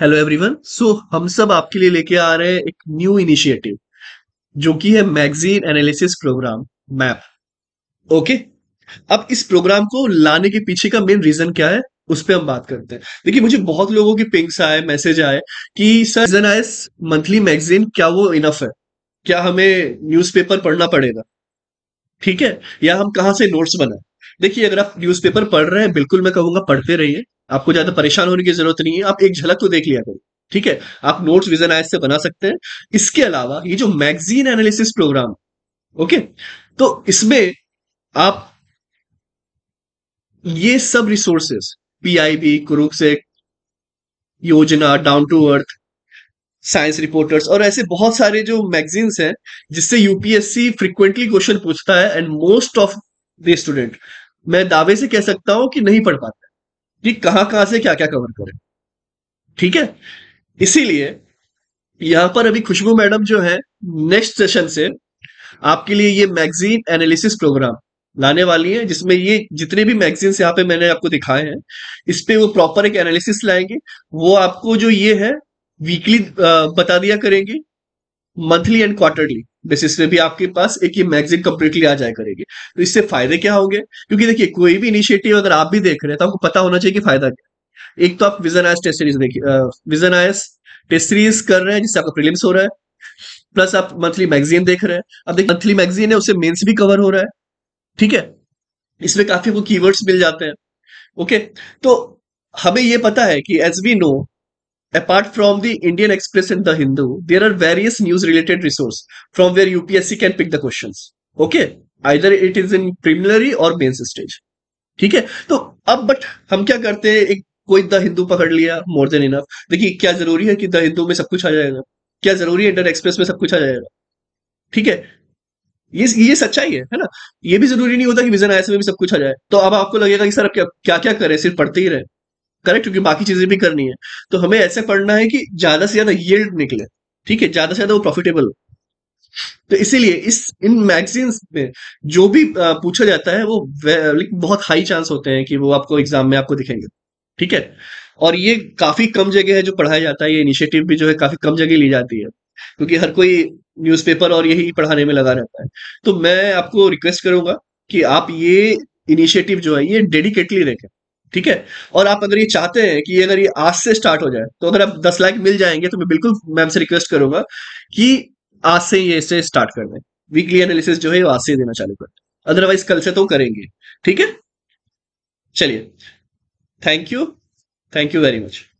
Hello everyone so हम सब आपके लिए लेके आ रहे हैं एक न्यू इनिशिएटिव जो कि है magazine analysis program map okay अब इस प्रोग्राम को लाने के पीछे का मेन रीजन क्या है उस पर हम बात करते हैं देखिए मुझे बहुत लोगों की पिंग्स आए मैसेज आए कि सर रीजन आए मंथली मैगजीन क्या वो इनफ है क्या हमें न्यूज़पेपर पढ़ना पड़ेगा ठीक है या हम कहाँ से नोट्स बनाए देखिए अगर आप न्यूज़पेपर पढ़ रहे हैं बिल्कुल मैं कहूंगा पढ़ते रहिए आपको ज्यादा परेशान होने की जरूरत नहीं है आप एक झलक तो देख लिया करो ठीक है आप नोट्स विजन आय से बना सकते हैं इसके अलावा ये जो मैगजीन एनालिसिस प्रोग्राम ओके तो इसमें आप ये सब resources PIB Kurukshetra Yojana down to earth science reporters और ऐसे बहुत सारे जो मैगजीन्स हैं जिससे यूपीएससी फ्रिक्वेंटली क्वेश्चन पूछता है and most of the student मैं दावे से कह सकता हूं कि नहीं पढ़ पाते कि कहां कहां से क्या क्या कवर करें ठीक है इसीलिए यहां पर अभी खुशबू मैडम जो है नेक्स्ट सेशन से आपके लिए ये मैगजीन एनालिसिस प्रोग्राम लाने वाली है जिसमें ये जितने भी मैगजीन्स यहाँ पे मैंने आपको दिखाए हैं इस पर वो प्रॉपर एक एनालिसिस लाएंगे वो आपको जो ये है वीकली बता दिया करेंगे मंथली एंड क्वार्टरली बेसिस पे भी आपके पास एक ही मैगजीन कंप्लीटली आ जाया करेगी तो इससे फायदे क्या होंगे क्योंकि देखिए कोई भी इनिशिएटिव अगर आप भी देख रहे हैं तो आपको पता होना चाहिए कि फायदा क्या एक तो आप विजन आयस टेस्ट सीरीज देखिए विजन आयस टेस्ट सीरीज कर रहे हैं जिससे आपका प्रीलिम्स हो रहा है प्लस आप मंथली मैगजीन देख रहे हैं अब देखिए मंथली मैगजीन है उससे मेन्स भी कवर हो रहा है ठीक है इसमें काफी वो कीवर्ड्स मिल जाते हैं ओके तो हमें ये पता है कि as we know Apart from the Indian Express and the Hindu, there are various news related resources from where UPSC can pick the questions. Okay, either it is in preliminary or mains stage. ठीक है तो अब but हम क्या करते हैं एक कोई द हिंदू पकड़ लिया मोर देन इनफ देखिए क्या जरूरी है कि द हिंदू में सब कुछ आ जाएगा क्या जरूरी है इंडियन एक्सप्रेस में सब कुछ आ जाएगा ठीक है ये ये सच्चाई है है ना ये भी जरूरी नहीं होता कि विजन आयस में भी सब कुछ आ जाए तो अब आपको लगेगा कि सर अब क्या क्या क्या करें सिर्फ पढ़ते ही रहे करेक्ट क्योंकि बाकी चीजें भी करनी है तो हमें ऐसे पढ़ना है कि ज्यादा से ज्यादा येल्ड निकले ठीक है ज्यादा से ज्यादा वो प्रॉफिटेबल तो इसीलिए इस इन मैगजीन्स में जो भी पूछा जाता है वो बहुत हाई चांस होते हैं कि वो आपको एग्जाम में आपको दिखेंगे ठीक है और ये काफी कम जगह है जो पढ़ाया जाता है ये इनिशिएटिव भी जो है काफी कम जगह ली जाती है क्योंकि हर कोई न्यूज़पेपर और यही पढ़ाने में लगा रहता है तो मैं आपको रिक्वेस्ट करूंगा कि आप ये इनिशिएटिव जो है ये डेडिकेटली देखें ठीक है और आप अगर ये चाहते हैं कि अगर ये आज से स्टार्ट हो जाए तो अगर आप दस लाख मिल जाएंगे तो मैं बिल्कुल मैम से रिक्वेस्ट करूंगा कि आज से ये इसे स्टार्ट कर दें वीकली एनालिसिस जो है आज से देना चालू कर अदरवाइज कल से तो करेंगे ठीक है चलिए thank you thank you very much